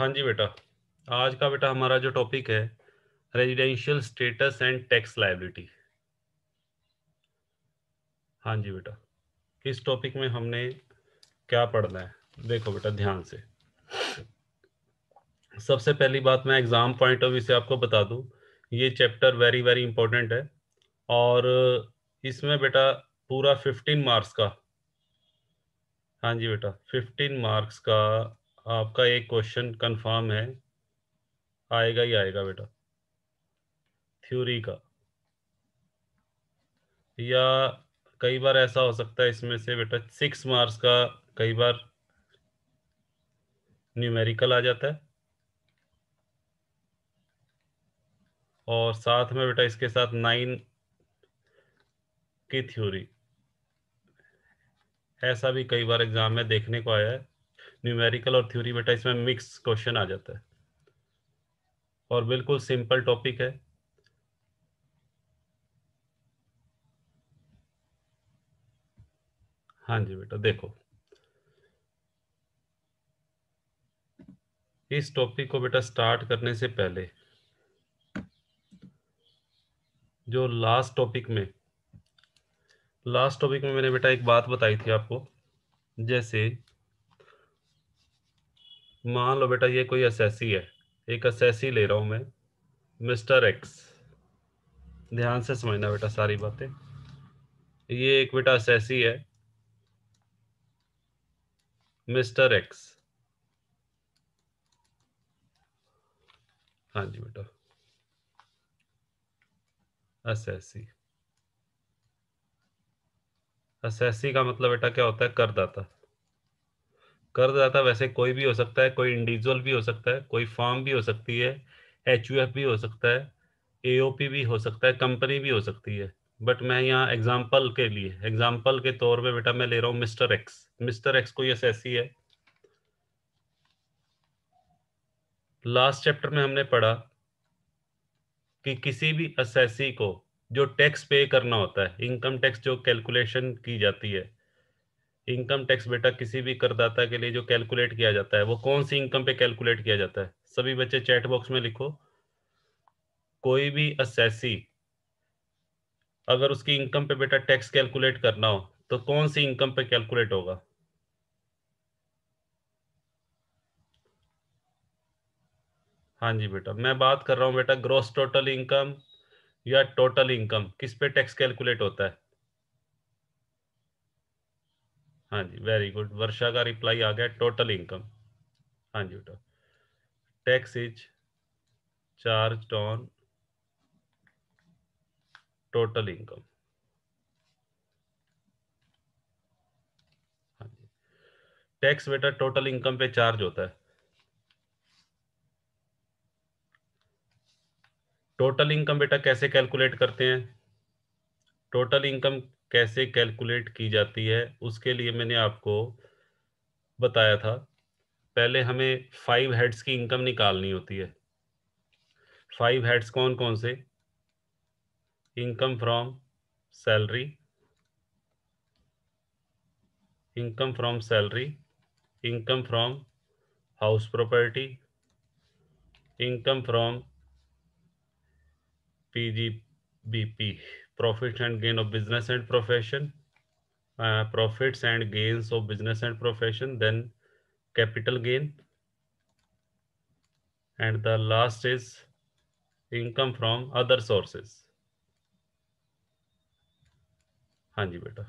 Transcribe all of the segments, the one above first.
हाँ जी बेटा आज का बेटा हमारा जो टॉपिक है residential status and tax liability हाँ जी बेटा इस टॉपिक में हमने क्या पढ़ना है देखो बेटा ध्यान से सबसे पहली बात मैं एग्ज़ाम पॉइंट ऑफ व्यू से आपको बता दूं ये चैप्टर वेरी वेरी इंपॉर्टेंट है और इसमें बेटा पूरा फिफ्टीन मार्क्स का हाँ जी बेटा फिफ्टीन मार्क्स का आपका एक क्वेश्चन कंफर्म है आएगा ही आएगा बेटा थ्योरी का या कई बार ऐसा हो सकता है इसमें से बेटा सिक्स मार्क्स का कई बार न्यूमेरिकल आ जाता है और साथ में बेटा इसके साथ नाइन की थ्योरी ऐसा भी कई बार एग्जाम में देखने को आया है न्यूमेरिकल और थ्योरी बेटा इसमें मिक्स क्वेश्चन आ जाता है और बिल्कुल सिंपल टॉपिक है हाँ जी बेटा देखो इस टॉपिक को बेटा स्टार्ट करने से पहले जो लास्ट टॉपिक में लास्ट टॉपिक में मैंने बेटा एक बात बताई थी आपको जैसे मान लो बेटा ये कोई असैसी है एक असैसी ले रहा हूं मैं मिस्टर एक्स ध्यान से समझना बेटा सारी बातें ये एक बेटा असैसी है मिस्टर एक्स हाँ जी बेटा असेसी असैसी का मतलब बेटा क्या होता है करदाता करदाता वैसे कोई भी हो सकता है कोई इंडिविजुअल भी हो सकता है कोई फॉर्म भी हो सकती है एच भी हो सकता है ए भी हो सकता है कंपनी भी हो सकती है बट मैं यहाँ एग्जाम्पल के लिए एग्जाम्पल के तौर पे बेटा मैं ले रहा हूँ मिस्टर एक्स मिस्टर एक्स कोई एस है लास्ट चैप्टर में हमने पढ़ा कि किसी भी एस को जो टैक्स पे करना होता है इनकम टैक्स जो कैलकुलेशन की जाती है इनकम टैक्स बेटा किसी भी करदाता के लिए जो कैलकुलेट किया जाता है वो कौन सी इनकम पे कैलकुलेट किया जाता है सभी बच्चे चैट बॉक्स में लिखो कोई भी असैसी अगर उसकी इनकम पे बेटा टैक्स कैलकुलेट करना हो तो कौन सी इनकम पे कैलकुलेट होगा हाँ जी बेटा मैं बात कर रहा हूं बेटा ग्रॉस टोटल इनकम या टोटल इनकम किस पे टैक्स कैलकुलेट होता है हाँ जी वेरी गुड वर्षा का रिप्लाई आ गया टोटल इनकम हाँ जी बेटा tax is charge on total income tax बेटा टोटल इनकम पे चार्ज होता है टोटल इनकम बेटा कैसे कैलकुलेट करते हैं टोटल इनकम कैसे कैलकुलेट की जाती है उसके लिए मैंने आपको बताया था पहले हमें फाइव हेड्स की इनकम निकालनी होती है फाइव हेड्स कौन कौन से income from salary income from salary income from house property income from PGBP profits and gain of business and profession, uh, profits and gains of business and profession, then capital gain. And the last is income from other sources. हाँ जी बेटा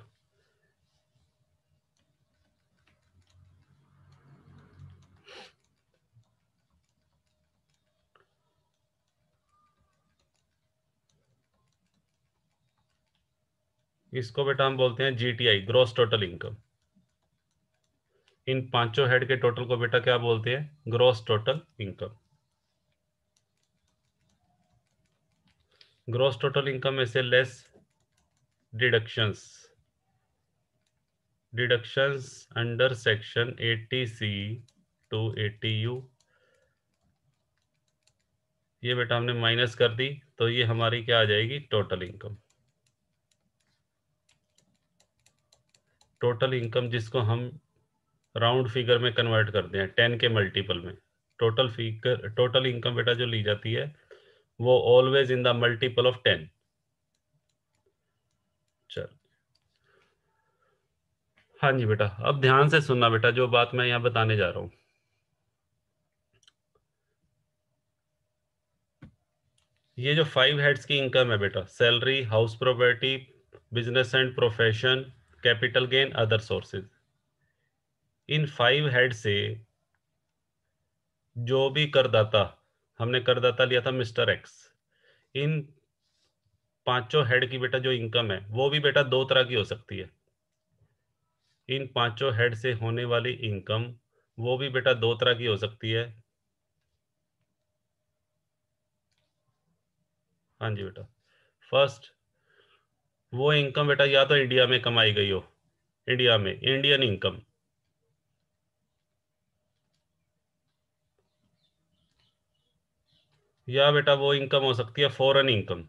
इसको बेटा हम बोलते हैं GTI gross total income इन पांचों हेड के टोटल को बेटा क्या बोलते हैं gross total income gross total income में से less deductions deductions under section 80 C to eighty U ये बेटा हमने माइनस कर दी तो ये हमारी क्या आ जाएगी टोटल इनकम टोटल इनकम जिसको हम राउंड फिगर में कन्वर्ट करते हैं टेन के मल्टीपल में टोटल फिगर टोटल इनकम बेटा जो ली जाती है वो always in the multiple of ten चल हाँ जी बेटा अब ध्यान से सुनना बेटा जो बात मैं यहां बताने जा रहा हूं ये जो फाइव हेड्स की इनकम है बेटा salary house property business and profession capital gain other sources इन फाइव हेड से जो भी करदाता हमने करदाता लिया था मिस्टर एक्स इन पांचों हेड की बेटा जो इनकम है वो भी बेटा दो तरह की हो सकती है इन पांचों हेड से होने वाली इनकम वो भी बेटा दो तरह की हो सकती है हाँ जी बेटा फर्स्ट वो इनकम बेटा या तो इंडिया में कमाई गई हो इंडिया में इंडियन इनकम या बेटा वो इनकम हो सकती है फॉरेन इनकम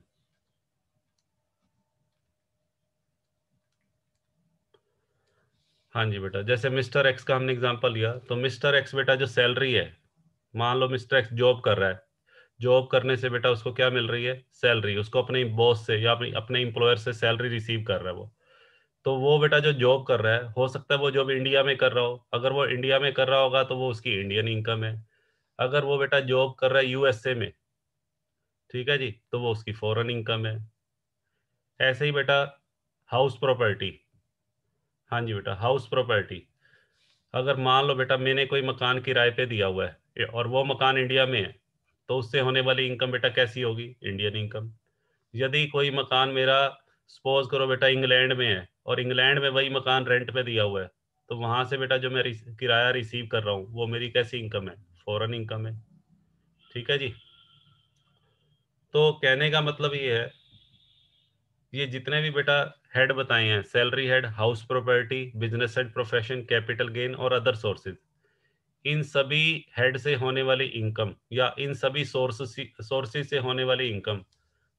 हाँ जी बेटा जैसे मिस्टर एक्स का हमने एग्जांपल लिया तो मिस्टर एक्स बेटा जो सैलरी है मान लो मिस्टर एक्स जॉब कर रहा है जॉब करने से बेटा उसको क्या मिल रही है सैलरी उसको अपने बॉस से या अपने इम्प्लॉयर से सैलरी रिसीव कर रहा है वो तो वो बेटा जो जॉब कर रहा है हो सकता है वो जॉब इंडिया में कर रहा हो अगर वो इंडिया में कर रहा होगा तो वो उसकी इंडियन इनकम है अगर वो बेटा जॉब कर रहा है यूएसए में ठीक है जी तो वो उसकी फॉरेन इनकम है ऐसे ही बेटा हाउस प्रॉपर्टी हाँ जी बेटा हाउस प्रॉपर्टी अगर मान लो बेटा मैंने कोई मकान किराए पे दिया हुआ है और वो मकान इंडिया में है तो उससे होने वाली इनकम बेटा कैसी होगी इंडियन इनकम यदि कोई मकान मेरा सपोज करो बेटा इंग्लैंड में है और इंग्लैंड में वही मकान रेंट पे दिया हुआ है तो वहां से बेटा जो मैं किराया रिसीव कर रहा हूँ वो मेरी कैसी इनकम है फॉरन इनकम है ठीक है जी तो कहने का मतलब ये है ये जितने भी बेटा हेड बताए हैं salary head house property business head profession capital gain और अदर सोर्सेज इन सभी हेड से होने वाली इनकम या इन सभी सोर्स सोर्सेज से होने वाली इनकम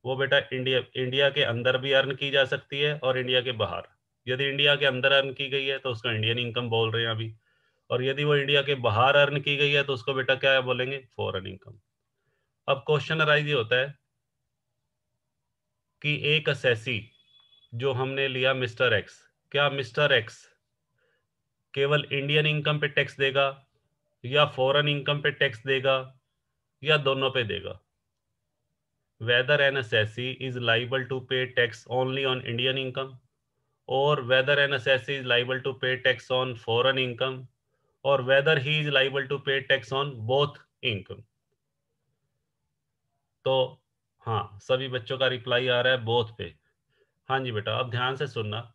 वो बेटा इंडिया इंडिया के अंदर भी अर्न की जा सकती है और इंडिया के बाहर यदि इंडिया के अंदर अर्न की गई है तो उसको इंडियन इनकम बोल रहे हैं अभी और यदि वो इंडिया के बाहर अर्न की गई है तो उसको बेटा क्या बोलेंगे फॉरन इनकम अब क्वेश्चन अराइज ये होता है कि एक असेसी जो हमने लिया मिस्टर एक्स क्या मिस्टर एक्स केवल इंडियन इनकम पे टैक्स देगा या फॉरन इनकम पे टैक्स देगा या दोनों पे देगा whether an assessee is liable to pay tax only on Indian income और whether an assessee is liable to pay tax on foreign income और whether he is liable to pay tax on both income तो हाँ सभी बच्चों का reply आ रहा है both पे हाँ जी बेटा अब ध्यान से सुनना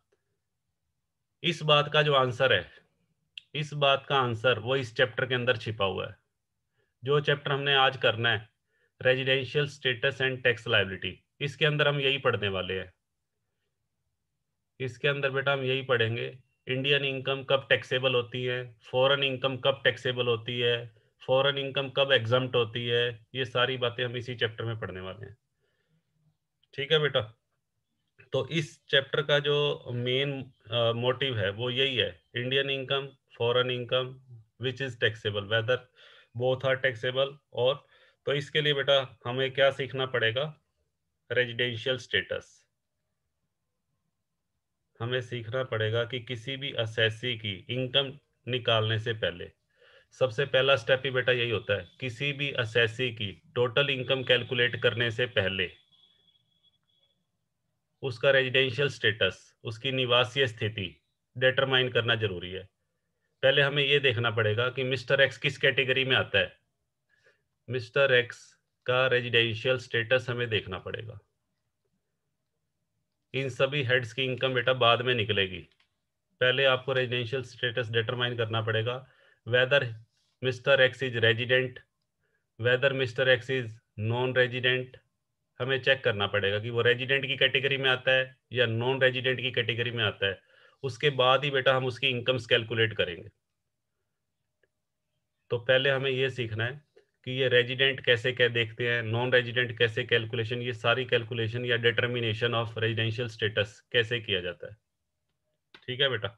इस बात का जो आंसर है इस बात का आंसर वो इस चैप्टर के अंदर छिपा हुआ है जो चैप्टर हमने आज करना है residential status and tax liability इसके अंदर हम यही पढ़ने वाले हैं इसके अंदर बेटा हम यही पढ़ेंगे इंडियन इनकम कब टैक्सेबल होती है फॉरेन इनकम कब टैक्सेबल होती है फॉरेन इनकम कब एग्जाम होती है ये सारी बातें हम इसी चैप्टर में पढ़ने वाले हैं ठीक है बेटा तो इस चैप्टर का जो मेन मोटिव है वो यही है Indian income foreign income which is taxable whether both are taxable or तो इसके लिए बेटा हमें क्या सीखना पड़ेगा रेजिडेंशियल स्टेटस हमें सीखना पड़ेगा कि किसी भी असेसी की इनकम निकालने से पहले सबसे पहला स्टेप ही बेटा यही होता है किसी भी असेसी की टोटल इनकम कैलकुलेट करने से पहले उसका रेजिडेंशियल स्टेटस उसकी निवासीय स्थिति डिटरमाइन करना जरूरी है पहले हमें ये देखना पड़ेगा कि मिस्टर एक्स किस कैटेगरी में आता है मिस्टर एक्स का रेजिडेंशियल स्टेटस हमें देखना पड़ेगा इन सभी हेड्स की इनकम बेटा बाद में निकलेगी पहले आपको रेजिडेंशियल स्टेटस डिटरमाइन करना पड़ेगा whether mister X is resident whether mister X is non resident हमें चेक करना पड़ेगा कि वो रेजिडेंट की कैटेगरी में आता है या नॉन रेजिडेंट की कैटेगरी में आता है उसके बाद ही बेटा हम उसकी इनकम्स कैलकुलेट करेंगे तो पहले हमें यह सीखना है कि ये रेजिडेंट कैसे क्या देखते हैं नॉन रेजिडेंट कैसे कैलकुलेशन ये सारी कैलकुलेशन या डिटर्मिनेशन ऑफ रेजिडेंशियल स्टेटस कैसे किया जाता है ठीक है बेटा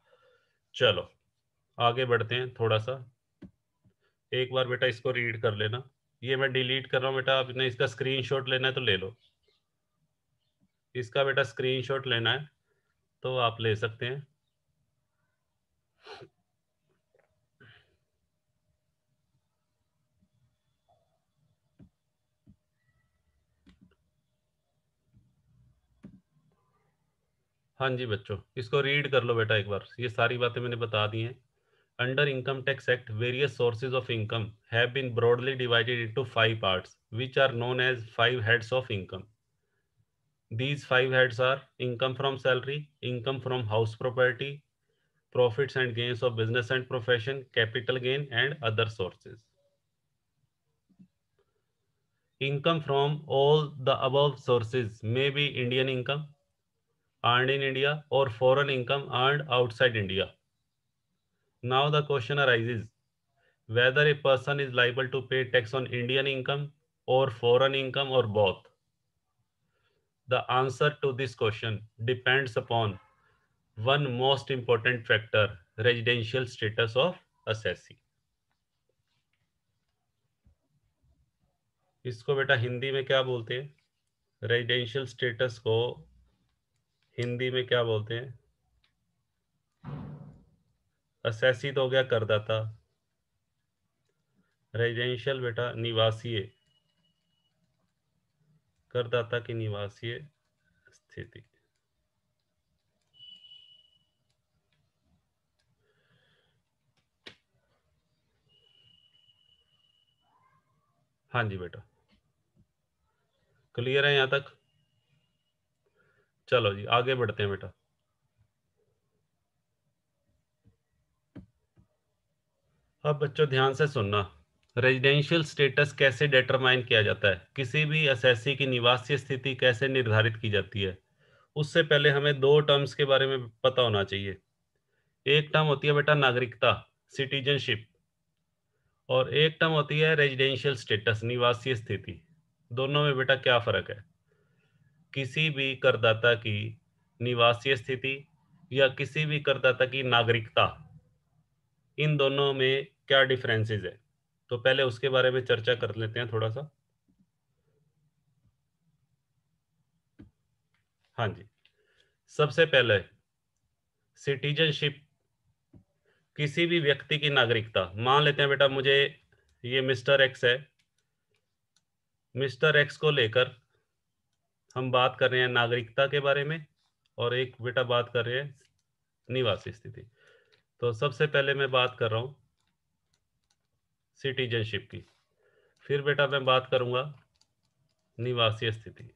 चलो आगे बढ़ते हैं थोड़ा सा एक बार बेटा इसको रीड कर लेना ये मैं डिलीट कर रहा हूँ बेटा आपने इसका स्क्रीनशॉट लेना है तो ले लो इसका बेटा स्क्रीनशॉट लेना है तो आप ले सकते हैं हाँ जी बच्चों इसको रीड कर लो बेटा एक बार ये सारी बातें मैंने बता दी हैं under income tax act various sources of income have been broadly divided into five parts which are known as five heads of income these five heads are income from salary income from house property profits and gains of business and profession, capital gain, and other sources. Income from all the above sources may be Indian income earned in India or foreign income earned outside India. Now the question arises whether a person is liable to pay tax on Indian income or foreign income or both. The answer to this question depends upon one most important factor residential status of assessee इसको बेटा हिंदी में क्या बोलते हैं residential status को हिंदी में क्या बोलते हैं असैसी तो हो गया करदाता रेजिडेंशियल बेटा निवासी करदाता की निवासीय स्थिति हाँ जी बेटा क्लियर है यहाँ तक चलो जी आगे बढ़ते हैं बेटा अब बच्चों ध्यान से सुनना रेजिडेंशियल स्टेटस कैसे डिटरमाइन किया जाता है किसी भी असेसी की निवासी स्थिति कैसे निर्धारित की जाती है उससे पहले हमें दो टर्म्स के बारे में पता होना चाहिए एक टर्म होती है बेटा नागरिकता सिटीजनशिप और एक टर्म होती है रेजिडेंशियल स्टेटस निवासी स्थिति दोनों में बेटा क्या फ़र्क है किसी भी करदाता की निवासी स्थिति या किसी भी करदाता की नागरिकता इन दोनों में क्या डिफरेंसेस है तो पहले उसके बारे में चर्चा कर लेते हैं थोड़ा सा हाँ जी सबसे पहले सिटीजनशिप किसी भी व्यक्ति की नागरिकता मान लेते हैं बेटा मुझे ये मिस्टर एक्स है मिस्टर एक्स को लेकर हम बात कर रहे हैं नागरिकता के बारे में और एक बेटा बात कर रहे हैं निवासी स्थिति तो सबसे पहले मैं बात कर रहा हूं सिटीजनशिप की फिर बेटा मैं बात करूंगा निवासी स्थिति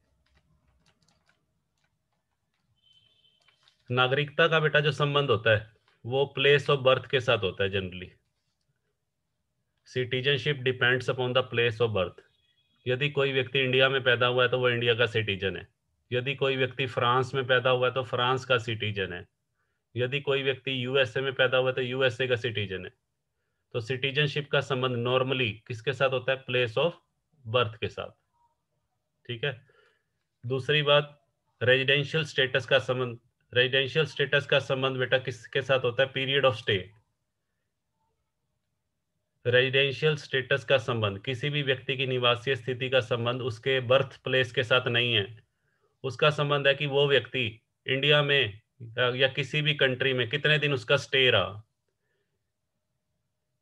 नागरिकता का बेटा जो संबंध होता है वो प्लेस ऑफ बर्थ के साथ होता है generally citizenship depends upon the place of birth यदि कोई व्यक्ति इंडिया में पैदा हुआ है तो वो इंडिया का सिटीजन है यदि कोई व्यक्ति फ्रांस में पैदा हुआ है तो फ्रांस का सिटीजन है यदि कोई व्यक्ति यूएसए में पैदा हुआ है तो यूएसए का सिटीजन है तो सिटीजनशिप का संबंध नॉर्मली किसके साथ होता है प्लेस ऑफ बर्थ के साथ ठीक है दूसरी बात रेजिडेंशियल स्टेटस का संबंध रेजिडेंशियल स्टेटस का संबंध बेटा किसके साथ होता है period of stay residential status का संबंध किसी भी व्यक्ति की निवासीय स्थिति का संबंध उसके बर्थ प्लेस के साथ नहीं है उसका संबंध है कि वो व्यक्ति इंडिया में या किसी भी कंट्री में कितने दिन उसका स्टे रहा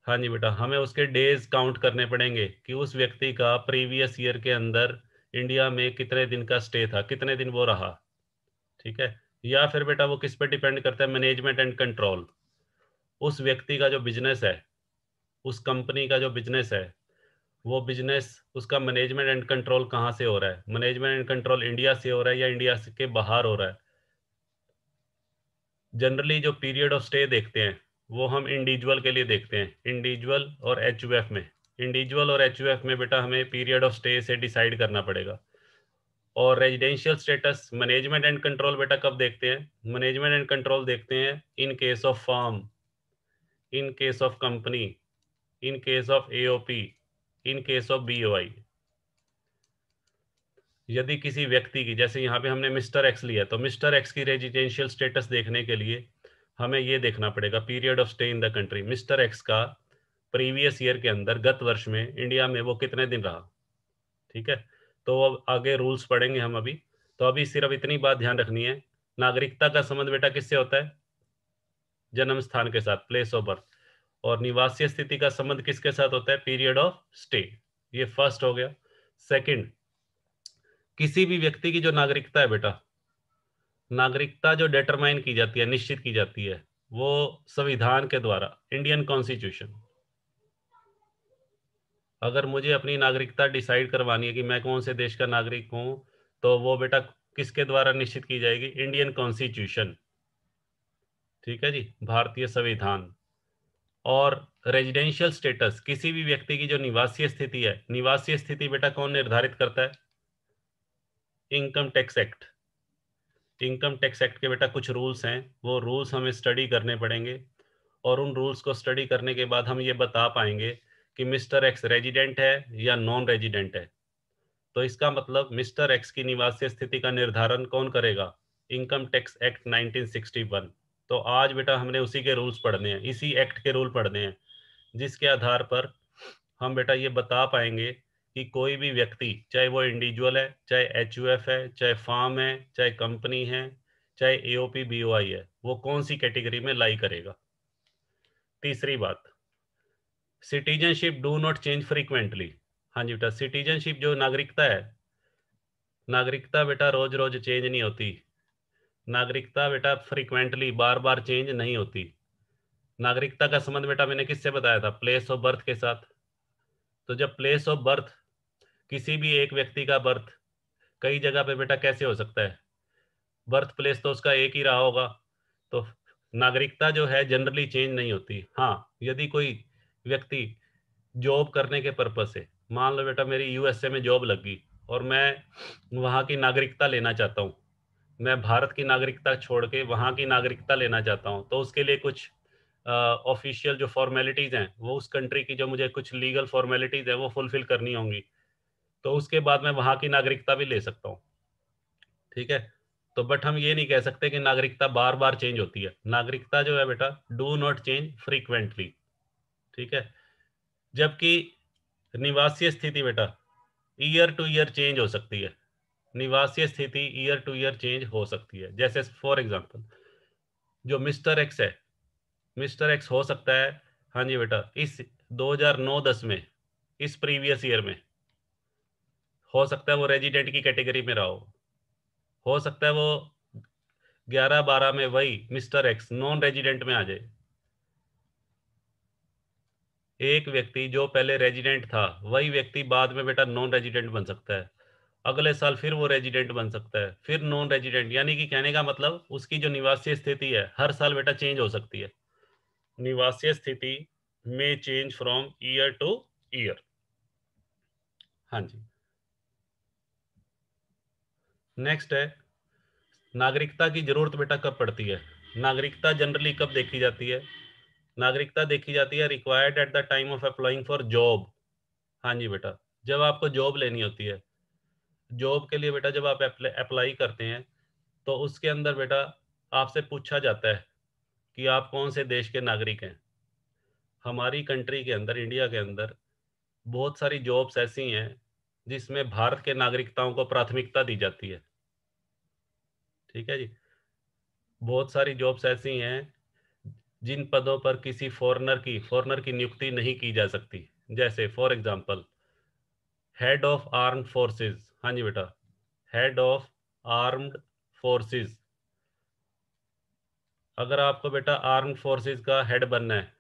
हाँ जी बेटा हमें उसके डेज काउंट करने पड़ेंगे कि उस व्यक्ति का प्रीवियस ईयर के अंदर इंडिया में कितने दिन का स्टे था कितने दिन वो रहा ठीक है या फिर बेटा वो किस पे डिपेंड करता है मैनेजमेंट एंड कंट्रोल उस व्यक्ति का जो बिजनेस है उस कंपनी का जो बिजनेस है वो बिजनेस उसका मैनेजमेंट एंड कंट्रोल कहाँ से हो रहा है मैनेजमेंट एंड कंट्रोल इंडिया से हो रहा है या इंडिया के बाहर हो रहा है जनरली जो पीरियड ऑफ स्टे देखते हैं वो हम इंडिविजुअल के लिए देखते हैं इंडिविजुअल और एच में इंडिविजुअल और एच में बेटा हमें पीरियड ऑफ स्टे से डिसाइड करना पड़ेगा और residential status management and control बेटा कब देखते हैं मैनेजमेंट एंड कंट्रोल देखते हैं in case of firm in case of company in case of AOP in case of BOI यदि किसी व्यक्ति की जैसे यहाँ पे हमने मिस्टर एक्स लिया तो मिस्टर एक्स की रेजिडेंशियल स्टेटस देखने के लिए हमें ये देखना पड़ेगा period of stay in the country mister X का प्रीवियस ईयर के अंदर गत वर्ष में इंडिया में वो कितने दिन रहा ठीक है तो अब आगे रूल्स पढ़ेंगे हम अभी तो अभी सिर्फ इतनी बात ध्यान रखनी है नागरिकता का संबंध बेटा किससे होता है जन्म स्थान के साथ प्लेस ऑफ बर्थ और निवासीय स्थिति का संबंध किसके साथ होता है पीरियड ऑफ स्टे ये फर्स्ट हो गया सेकंड किसी भी व्यक्ति की जो नागरिकता है बेटा नागरिकता जो डिटरमाइन की जाती है निश्चित की जाती है वो संविधान के द्वारा इंडियन कॉन्स्टिट्यूशन अगर मुझे अपनी नागरिकता डिसाइड करवानी है कि मैं कौन से देश का नागरिक हूँ तो वो बेटा किसके द्वारा निश्चित की जाएगी इंडियन कॉन्स्टिट्यूशन ठीक है जी भारतीय संविधान और रेजिडेंशियल स्टेटस किसी भी व्यक्ति की जो निवासीय स्थिति है निवासीय स्थिति बेटा कौन निर्धारित करता है income tax act income tax act के बेटा कुछ रूल्स हैं वो रूल्स हमें स्टडी करने पड़ेंगे और उन रूल्स को स्टडी करने के बाद हम ये बता पाएंगे कि मिस्टर एक्स रेजिडेंट है या नॉन रेजिडेंट है तो इसका मतलब मिस्टर एक्स की निवासी स्थिति का निर्धारण कौन करेगा इनकम टैक्स एक्ट 1961 तो आज बेटा हमने उसी के रूल्स पढ़ने हैं इसी एक्ट के रूल पढ़ने हैं जिसके आधार पर हम बेटा ये बता पाएंगे कि कोई भी व्यक्ति चाहे वो इंडिविजुअल है चाहे एच है चाहे फार्म है चाहे कंपनी है चाहे ए ओ है वो कौन सी कैटेगरी में लाई करेगा तीसरी बात citizenship do not change frequently हाँ जी बेटा सिटीजनशिप जो नागरिकता है नागरिकता बेटा रोज रोज चेंज नहीं होती नागरिकता बेटा फ्रीक्वेंटली बार बार चेंज नहीं होती नागरिकता का संबंध बेटा मैंने किससे बताया था प्लेस ऑफ बर्थ के साथ तो जब प्लेस ऑफ बर्थ किसी भी एक व्यक्ति का बर्थ कई जगह पे बेटा कैसे हो सकता है बर्थ प्लेस तो उसका एक ही रहा होगा तो नागरिकता जो है जनरली चेंज नहीं होती हाँ यदि कोई व्यक्ति जॉब करने के पर्पज से मान लो बेटा मेरी यूएसए में जॉब लग गई और मैं वहाँ की नागरिकता लेना चाहता हूँ मैं भारत की नागरिकता छोड़ के वहाँ की नागरिकता लेना चाहता हूँ तो उसके लिए कुछ ऑफिशियल जो फॉर्मेलिटीज़ हैं वो उस कंट्री की जो मुझे कुछ लीगल फॉर्मेलिटीज़ हैं वो फुलफिल करनी होंगी तो उसके बाद मैं वहाँ की नागरिकता भी ले सकता हूँ ठीक है तो बट हम ये नहीं कह सकते कि नागरिकता बार बार चेंज होती है नागरिकता जो है बेटा डू नॉट चेंज फ्रीक्वेंटली ठीक है जबकि निवासीय स्थिति बेटा ईयर टू ईयर चेंज हो सकती है निवासीय स्थिति ईयर टू ईयर चेंज हो सकती है जैसे फॉर एग्जांपल जो मिस्टर एक्स है मिस्टर एक्स हो सकता है हाँ जी बेटा इस 2009-10 में इस प्रीवियस ईयर में हो सकता है वो रेजिडेंट की कैटेगरी में रहा हो हो सकता है वो ग्यारह बारह में वही मिस्टर एक्स नॉन रेजिडेंट में आ जाए एक व्यक्ति जो पहले रेजिडेंट था वही व्यक्ति बाद में बेटा नॉन रेजिडेंट बन सकता है अगले साल फिर वो रेजिडेंट बन सकता है फिर नॉन रेजिडेंट यानी कि कहने का मतलब उसकी जो निवासीय स्थिति है हर साल बेटा चेंज हो सकती है निवासीय स्थिति में change from year to year हाँ जी नेक्स्ट है नागरिकता की जरूरत बेटा कब पड़ती है नागरिकता जनरली कब देखी जाती है नागरिकता देखी जाती है required at the time of applying for job हाँ जी बेटा जब आपको जॉब लेनी होती है जॉब के लिए बेटा जब आप अप्लाई करते हैं तो उसके अंदर बेटा आपसे पूछा जाता है कि आप कौन से देश के नागरिक हैं हमारी कंट्री के अंदर इंडिया के अंदर बहुत सारी जॉब्स ऐसी हैं जिसमें भारत के नागरिकताओं को प्राथमिकता दी जाती है ठीक है जी बहुत सारी जॉब्स ऐसी हैं जिन पदों पर किसी फॉरनर की फॉरनर की नियुक्ति नहीं की जा सकती जैसे for example head of arm forces हाँ जी बेटा हेड ऑफ आर्म्ड फोर्सेज अगर आपको बेटा आर्म फोर्सेज का हेड बनना है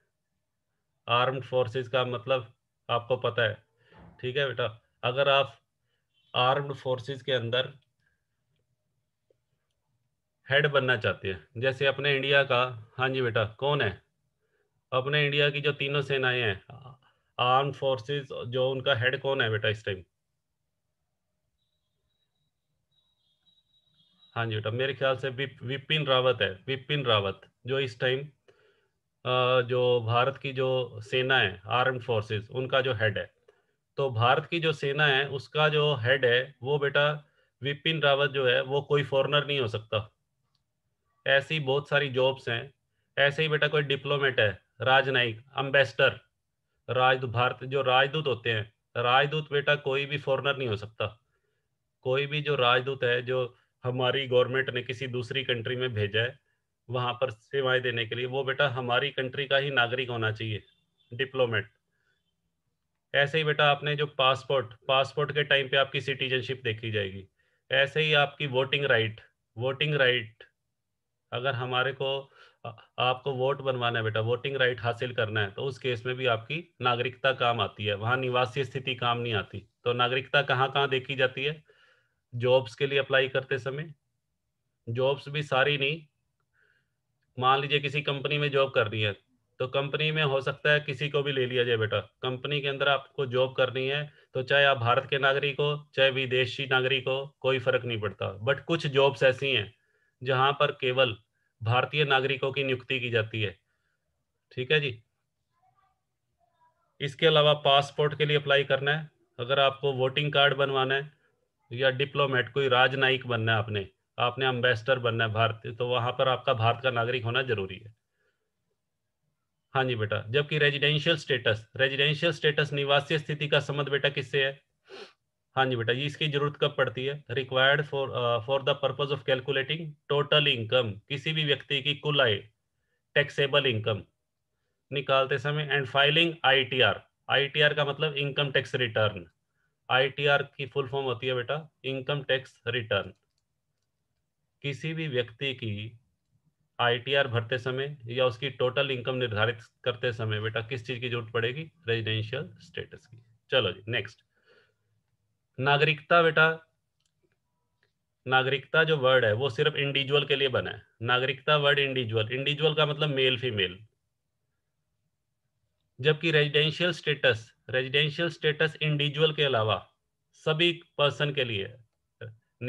आर्म्ड फोर्सेज का मतलब आपको पता है ठीक है बेटा अगर आप आर्म्ड फोर्सेज के अंदर हेड बनना चाहते हैं जैसे अपने इंडिया का हाँ जी बेटा कौन है अपने इंडिया की जो तीनों सेनाएं हैं आर्म फोर्सेस जो उनका हेड कौन है बेटा इस टाइम हाँ जी बेटा मेरे ख्याल से विप, विपिन रावत है विपिन रावत जो इस टाइम जो भारत की जो सेना है आर्म फोर्सेस उनका जो हेड है तो भारत की जो सेना है उसका जो हेड है वो बेटा विपिन रावत जो है वो कोई फॉरनर नहीं हो सकता ऐसी बहुत सारी जॉब्स हैं ऐसे ही बेटा कोई डिप्लोमेट है राजनयिक अम्बेसडर राजदूत भारत जो राजदूत होते हैं राजदूत बेटा कोई भी फॉरनर नहीं हो सकता कोई भी जो राजदूत है जो हमारी गवर्नमेंट ने किसी दूसरी कंट्री में भेजा है वहाँ पर सेवाएं देने के लिए वो बेटा हमारी कंट्री का ही नागरिक होना चाहिए डिप्लोमेट ऐसे ही बेटा आपने जो पासपोर्ट पासपोर्ट के टाइम पे आपकी सिटीजनशिप देखी जाएगी ऐसे ही आपकी वोटिंग राइट वोटिंग राइट अगर हमारे को आपको वोट बनवाना है बेटा वोटिंग राइट हासिल करना है तो उस केस में भी आपकी नागरिकता काम आती है वहां निवासी स्थिति काम नहीं आती तो नागरिकता कहाँ कहाँ देखी जाती है जॉब्स के लिए अप्लाई करते समय जॉब्स भी सारी नहीं मान लीजिए किसी कंपनी में जॉब करनी है तो कंपनी में हो सकता है किसी को भी ले लिया जाए बेटा कंपनी के अंदर आपको जॉब करनी है तो चाहे आप भारत के नागरिक हो चाहे विदेशी नागरिक हो कोई फर्क नहीं पड़ता बट कुछ जॉब्स ऐसी हैं जहां पर केवल भारतीय नागरिकों की नियुक्ति की जाती है ठीक है जी इसके अलावा पासपोर्ट के लिए अप्लाई करना है अगर आपको वोटिंग कार्ड बनवाना है या डिप्लोमेट कोई राजनयिक बनना है आपने आपने अम्बेसडर बनना है भारत तो वहां पर आपका भारत का नागरिक होना जरूरी है हाँ जी बेटा जबकि रेजिडेंशियल स्टेटस रेजिडेंशियल स्टेटस निवासी स्थिति का संबंध बेटा किससे है हाँ जी बेटा ये इसकी जरूरत कब पड़ती है required for for the purpose of calculating total income किसी भी व्यक्ति की कुल आय टैक्सेबल इनकम निकालते समय एंड फाइलिंग आईटीआर आईटीआर का मतलब इनकम टैक्स रिटर्न आईटीआर की फुल फॉर्म होती है बेटा इनकम टैक्स रिटर्न किसी भी व्यक्ति की आईटीआर भरते समय या उसकी टोटल इनकम निर्धारित करते समय बेटा किस चीज की जरूरत पड़ेगी रेजिडेंशियल स्टेटस की चलो जी नेक्स्ट नागरिकता बेटा नागरिकता जो वर्ड है वो सिर्फ इंडिविजुअल के लिए बना है नागरिकता वर्ड इंडिविजुअल इंडिविजुअल का मतलब मेल फीमेल जबकि residential status residential status individual के अलावा सभी पर्सन के लिए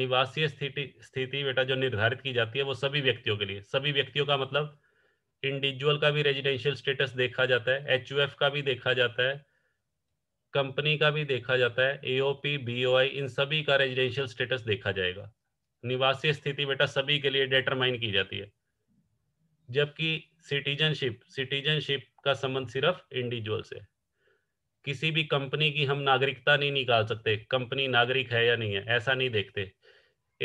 निवासीय स्थिति स्थिति बेटा जो निर्धारित की जाती है वो सभी व्यक्तियों के लिए सभी व्यक्तियों का मतलब इंडिविजुअल का भी रेजिडेंशियल स्टेटस देखा जाता है एच का भी देखा जाता है कंपनी का भी देखा जाता है एओपी बीओआई इन सभी का रेजिडेंशियल स्टेटस देखा जाएगा निवासी स्थिति बेटा सभी के लिए डिटरमाइन की जाती है जबकि सिटीजनशिप सिटीजनशिप का संबंध सिर्फ इंडिविजुअल से किसी भी कंपनी की हम नागरिकता नहीं निकाल सकते कंपनी नागरिक है या नहीं है ऐसा नहीं देखते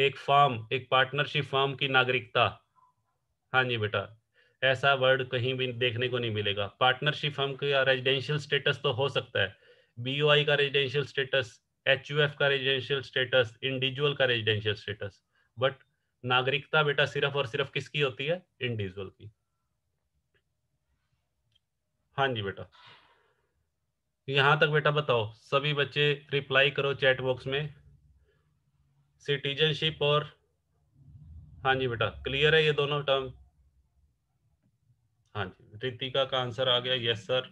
एक फॉर्म एक पार्टनरशिप फॉर्म की नागरिकता हाँ जी बेटा ऐसा वर्ड कहीं भी देखने को नहीं मिलेगा पार्टनरशिप फॉर्म का रेजिडेंशियल स्टेटस तो हो सकता है बी का रेजिडेंशियल स्टेटस एच का रेजिडेंशियल स्टेटस इंडिविजुअल का रेजिडेंशियल स्टेटस बट नागरिकता बेटा सिर्फ और सिर्फ किसकी होती है इंडिविजुअल की हाँ जी बेटा यहाँ तक बेटा बताओ सभी बच्चे रिप्लाई करो चैट बॉक्स में सिटीजनशिप और हाँ जी बेटा क्लियर है ये दोनों टर्म हाँ जी रितिका का आंसर आ गया यस सर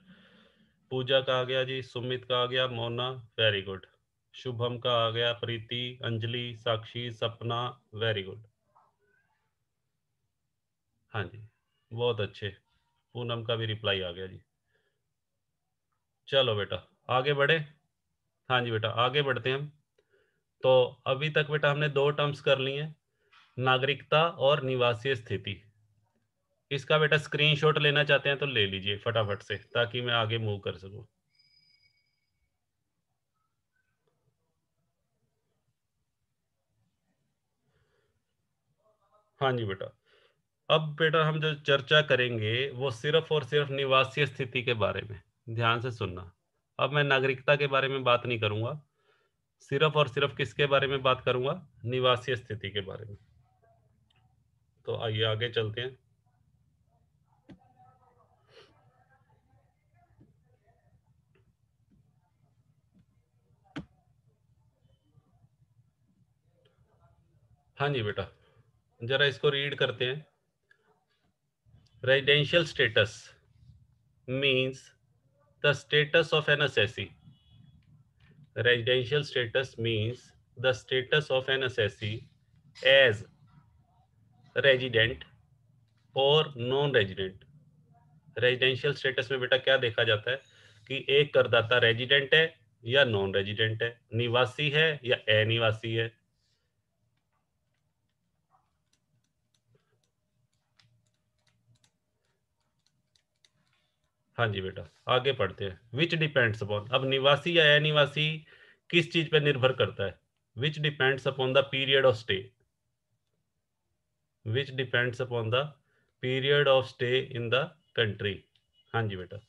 पूजा का आ गया जी सुमित का आ गया मोना वेरी गुड शुभम का आ गया प्रीति अंजलि साक्षी सपना वेरी गुड हाँ जी बहुत अच्छे पूनम का भी रिप्लाई आ गया जी चलो बेटा आगे बढ़े हाँ जी बेटा आगे बढ़ते हैं हम तो अभी तक बेटा हमने दो टर्म्स कर लिए नागरिकता और निवासीय स्थिति इसका बेटा स्क्रीनशॉट लेना चाहते हैं तो ले लीजिए फटाफट से ताकि मैं आगे मूव कर सकूं हाँ जी बेटा अब बेटा हम जो चर्चा करेंगे वो सिर्फ और सिर्फ निवासीय स्थिति के बारे में ध्यान से सुनना अब मैं नागरिकता के बारे में बात नहीं करूंगा सिर्फ और सिर्फ किसके बारे में बात करूंगा निवासीय स्थिति के बारे में तो आइए आगे चलते हैं हाँ जी बेटा जरा इसको रीड करते हैं residential status status of an assessee an assessee. Residential status means the status of assessee as resident और नॉन रेजिडेंट रेजिडेंशियल स्टेटस में बेटा क्या देखा जाता है कि एक करदाता रेजिडेंट है या नॉन रेजिडेंट है निवासी है या अनिवासी है हाँ जी बेटा आगे पढ़ते हैं विच डिपेंड्स अपॉन अब निवासी या अनिवासी किस चीज पर निर्भर करता है which depends upon the period of stay which depends upon the period of stay in the country हाँ जी बेटा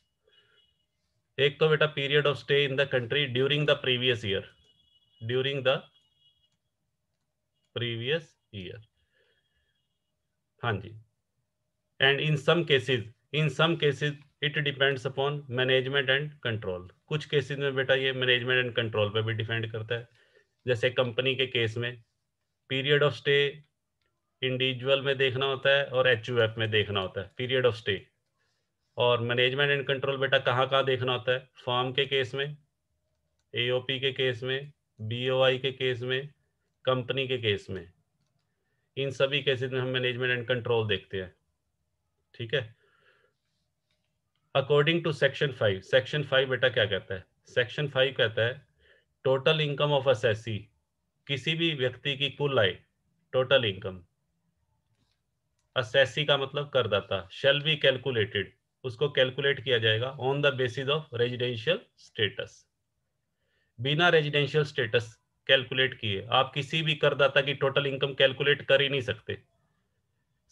एक तो बेटा period of stay in the country during the previous year during the previous year हाँ जी and in some cases in some cases it depends upon management and control कुछ cases में बेटा ये मैनेजमेंट एंड कंट्रोल पे भी depend करता है जैसे कंपनी के केस में पीरियड ऑफ स्टे इंडिविजुअल में देखना होता है और एच में देखना होता है पीरियड ऑफ स्टे और मैनेजमेंट एंड कंट्रोल बेटा कहाँ कहाँ देखना होता है फॉर्म के केस में ए के केस में बी के केस में कंपनी के केस में इन सभी केसेस में हम मैनेजमेंट एंड कंट्रोल देखते हैं ठीक है according to section five section five बेटा क्या कहता है सेक्शन फाइव कहता है टोटल इनकम ऑफ असैसी किसी भी व्यक्ति की कुल आय टोटल इनकम असेसी का मतलब करदाता शेल बी कैलकुलेटेड उसको कैलकुलेट किया जाएगा on the basis of residential status बिना रेजिडेंशियल स्टेटस कैलकुलेट किए आप किसी भी करदाता की टोटल इनकम कैलकुलेट कर ही नहीं सकते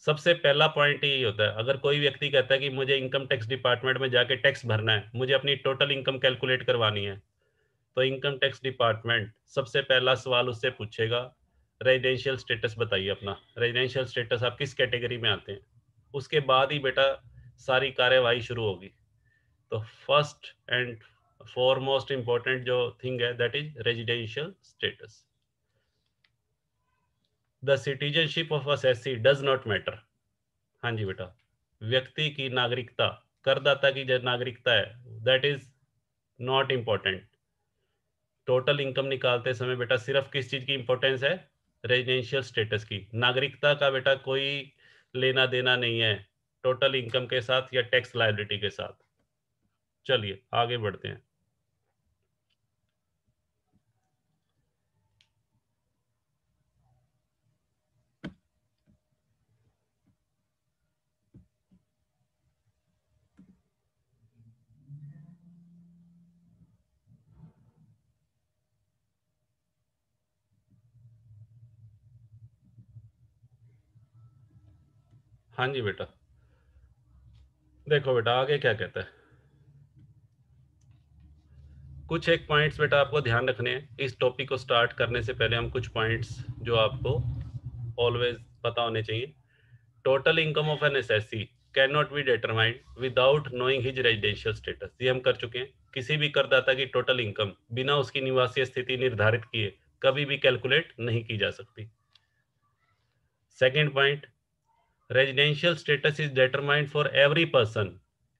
सबसे पहला पॉइंट यही होता है अगर कोई व्यक्ति कहता है कि मुझे इनकम टैक्स डिपार्टमेंट में जाके टैक्स भरना है मुझे अपनी टोटल इनकम कैलकुलेट करवानी है तो इनकम टैक्स डिपार्टमेंट सबसे पहला सवाल उससे पूछेगा रेजिडेंशियल स्टेटस बताइए अपना रेजिडेंशियल स्टेटस आप किस कैटेगरी में आते हैं उसके बाद ही बेटा सारी कार्यवाही शुरू होगी तो फर्स्ट एंड मोस्ट इम्पॉर्टेंट जो थिंग है that is residential status the citizenship of assessee does not matter हाँ जी बेटा व्यक्ति की नागरिकता करदाता की जो नागरिकता है that is not important total income निकालते समय बेटा सिर्फ किस चीज़ की इंपॉर्टेंस है रेजिडेंशियल स्टेटस की नागरिकता का बेटा कोई लेना देना नहीं है टोटल इनकम के साथ या टैक्स लाइबिलिटी के साथ चलिए आगे बढ़ते हैं हाँ जी बेटा देखो बेटा आगे क्या कहता है कुछ एक पॉइंट्स बेटा आपको ध्यान रखने हैं इस टॉपिक को स्टार्ट करने से पहले हम कुछ पॉइंट्स जो आपको ऑलवेज पता होने चाहिए total income of an assessee can not be determined without knowing his residential status ये हम कर चुके हैं किसी भी करदाता की टोटल इनकम बिना उसकी निवासी स्थिति निर्धारित किए कभी भी कैलकुलेट नहीं की जा सकती second point residential status is determined for every person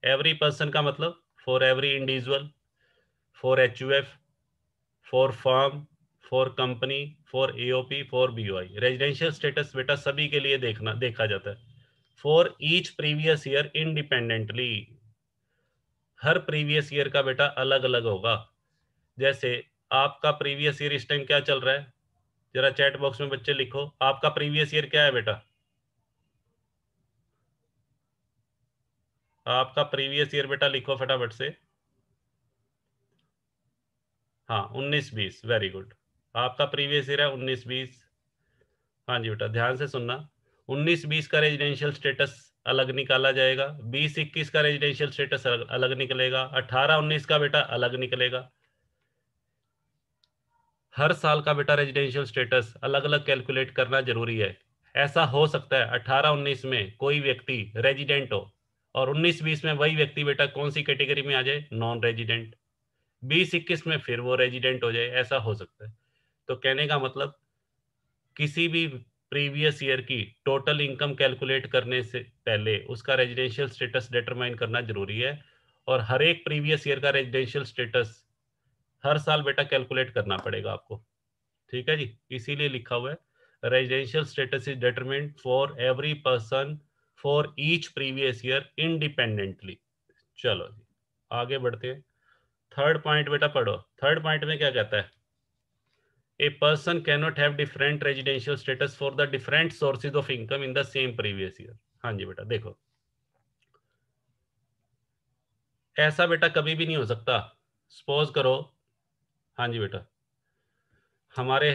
every person का मतलब for every individual for H U F for form for company for A O for B O I residential status बेटा सभी के लिए देखना देखा जाता है for each previous year independently हर प्रीवियस ईयर का बेटा अलग अलग होगा जैसे आपका प्रीवियस ईयर इस टाइम क्या चल रहा है जरा चैट बॉक्स में बच्चे लिखो आपका प्रीवियस ईयर क्या है बेटा आपका प्रीवियस ईयर बेटा लिखो फटाफट से हाँ उन्नीस बीस वेरी गुड आपका प्रीवियस ईयर है उन्नीस बीस हाँ जी बेटा ध्यान से सुनना उन्नीस बीस का रेजिडेंशियल स्टेटस अलग निकाला जाएगा बीस इक्कीस का रेजिडेंशियल स्टेटस अलग निकलेगा अठारह उन्नीस का बेटा अलग निकलेगा हर साल का बेटा रेजिडेंशियल स्टेटस अलग अलग कैलकुलेट करना जरूरी है ऐसा हो सकता है अठारह उन्नीस में कोई व्यक्ति रेजिडेंट हो और 19-20 में वही व्यक्ति बेटा कौन सी कैटेगरी में आ जाए नॉन रेजिडेंट 20-21 में फिर वो रेजिडेंट हो जाए ऐसा हो सकता है तो कहने का मतलब किसी भी प्रीवियस ईयर की टोटल इनकम कैलकुलेट करने से पहले उसका रेजिडेंशियल स्टेटस डिटरमाइन करना जरूरी है और हर एक प्रीवियस ईयर का रेजिडेंशियल स्टेटस हर साल बेटा कैलकुलेट करना पड़ेगा आपको ठीक है जी इसीलिए लिखा हुआ है residential status is determined for every person for each previous year independently चलो जी आगे बढ़ते थर्ड पॉइंट बेटा पढ़ो थर्ड पॉइंट में क्या कहता है a person cannot have different residential status for the different sources of income in the same previous year हाँ जी बेटा देखो ऐसा बेटा कभी भी नहीं हो सकता सपोज करो हाँ जी बेटा हमारे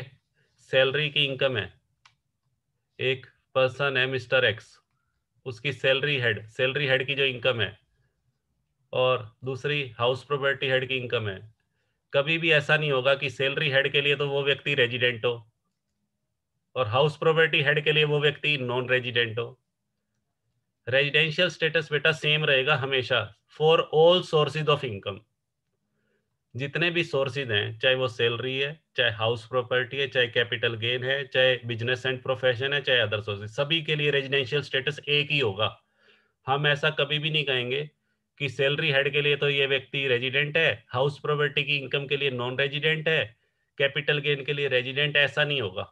सैलरी की इनकम है एक पर्सन है मिस्टर एक्स उसकी सैलरी हेड सैलरी हेड की जो इनकम है और दूसरी हाउस प्रॉपर्टी हेड की इनकम है कभी भी ऐसा नहीं होगा कि सैलरी हेड के लिए तो वो व्यक्ति रेजिडेंट हो और हाउस प्रॉपर्टी हेड के लिए वो व्यक्ति नॉन रेजिडेंट हो रेजिडेंशियल स्टेटस बेटा सेम रहेगा हमेशा for all sources of income जितने भी सोर्सेज हैं चाहे वो सैलरी है चाहे हाउस प्रॉपर्टी है चाहे कैपिटल गेन है चाहे बिजनेस एंड प्रोफेशन है चाहे अदर सोर्सेज सभी के लिए रेजिडेंशियल स्टेटस एक ही होगा हम ऐसा कभी भी नहीं कहेंगे कि सैलरी हेड के लिए तो ये व्यक्ति रेजिडेंट है हाउस प्रॉपर्टी की इनकम के लिए नॉन रेजिडेंट है कैपिटल गेन के लिए रेजिडेंट ऐसा नहीं होगा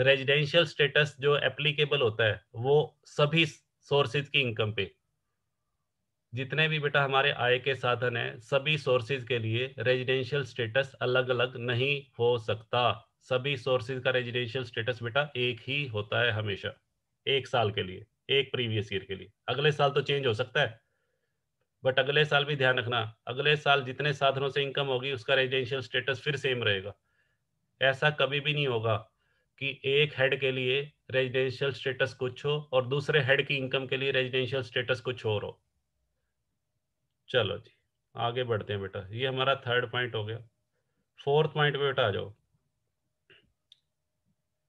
रेजिडेंशियल स्टेटस जो एप्लीकेबल होता है वो सभी सोर्सेज की इनकम पे जितने भी बेटा हमारे आय के साधन है सभी सोर्सेज के लिए रेजिडेंशियल स्टेटस अलग अलग नहीं हो सकता सभी सोर्सेज का रेजिडेंशियल स्टेटस बेटा एक ही होता है हमेशा एक साल के लिए एक प्रीवियस ईयर के लिए अगले साल तो चेंज हो सकता है बट अगले साल भी ध्यान रखना अगले साल जितने साधनों से इनकम होगी उसका रेजिडेंशियल स्टेटस फिर सेम रहेगा ऐसा कभी भी नहीं होगा कि एक हेड के लिए रेजिडेंशियल स्टेटस कुछ हो और दूसरे हेड की इनकम के लिए रेजिडेंशियल स्टेटस कुछ और हो चलो जी आगे बढ़ते हैं बेटा ये हमारा थर्ड पॉइंट हो गया फोर्थ पॉइंट पे बेटा आ जाओ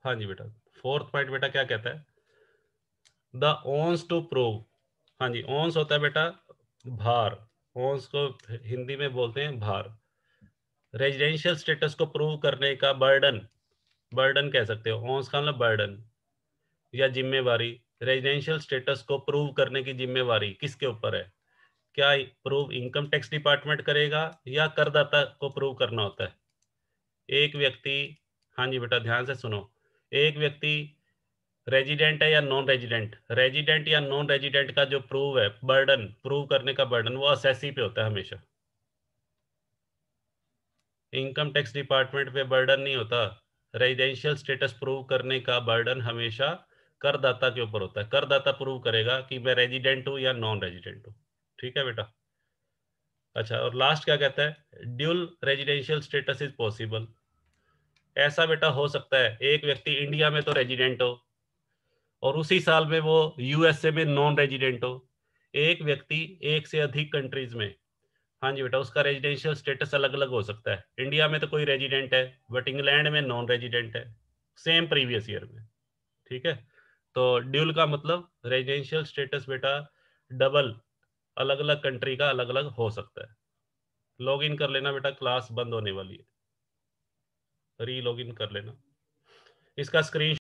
हाँ जी बेटा फोर्थ पॉइंट बेटा क्या कहता है द ओन्स टू प्रूव हाँ जी ओन्स होता है बेटा भार ओन्स को हिंदी में बोलते हैं भार रेजिडेंशियल स्टेटस को प्रूव करने का बर्डन बर्डन कह सकते हो ओन्स का मतलब बर्डन या जिम्मेवारी रेजिडेंशियल स्टेटस को प्रूव करने की जिम्मेवारी किसके ऊपर है क्या प्रूव इनकम टैक्स डिपार्टमेंट करेगा या करदाता को प्रूव करना होता है एक व्यक्ति हाँ जी बेटा ध्यान से सुनो एक व्यक्ति रेजिडेंट है या नॉन रेजिडेंट रेजिडेंट या नॉन रेजिडेंट का जो प्रूव है बर्डन प्रूव करने का बर्डन वो असेसी पे होता है हमेशा इनकम टैक्स डिपार्टमेंट पे बर्डन नहीं होता रेजिडेंशियल स्टेटस प्रूव करने का बर्डन हमेशा करदाता के ऊपर होता है करदाता प्रूव करेगा कि मैं रेजिडेंट हूँ या नॉन रेजिडेंट हूँ ठीक है बेटा अच्छा और लास्ट क्या कहता है dual residential status is possible ऐसा बेटा हो सकता है एक व्यक्ति इंडिया में तो रेजिडेंट हो और उसी साल में वो यूएसए में नॉन रेजिडेंट हो एक व्यक्ति एक से अधिक कंट्रीज में हाँ जी बेटा उसका रेजिडेंशियल स्टेटस अलग अलग हो सकता है इंडिया में तो कोई रेजिडेंट है बट इंग्लैंड में नॉन रेजिडेंट है सेम प्रीवियस ईयर में ठीक है तो ड्यूल का मतलब रेजिडेंशियल स्टेटस बेटा डबल अलग अलग कंट्री का अलग अलग हो सकता है लॉग इन कर लेना बेटा क्लास बंद होने वाली है री लॉग इन कर लेना इसका स्क्रीन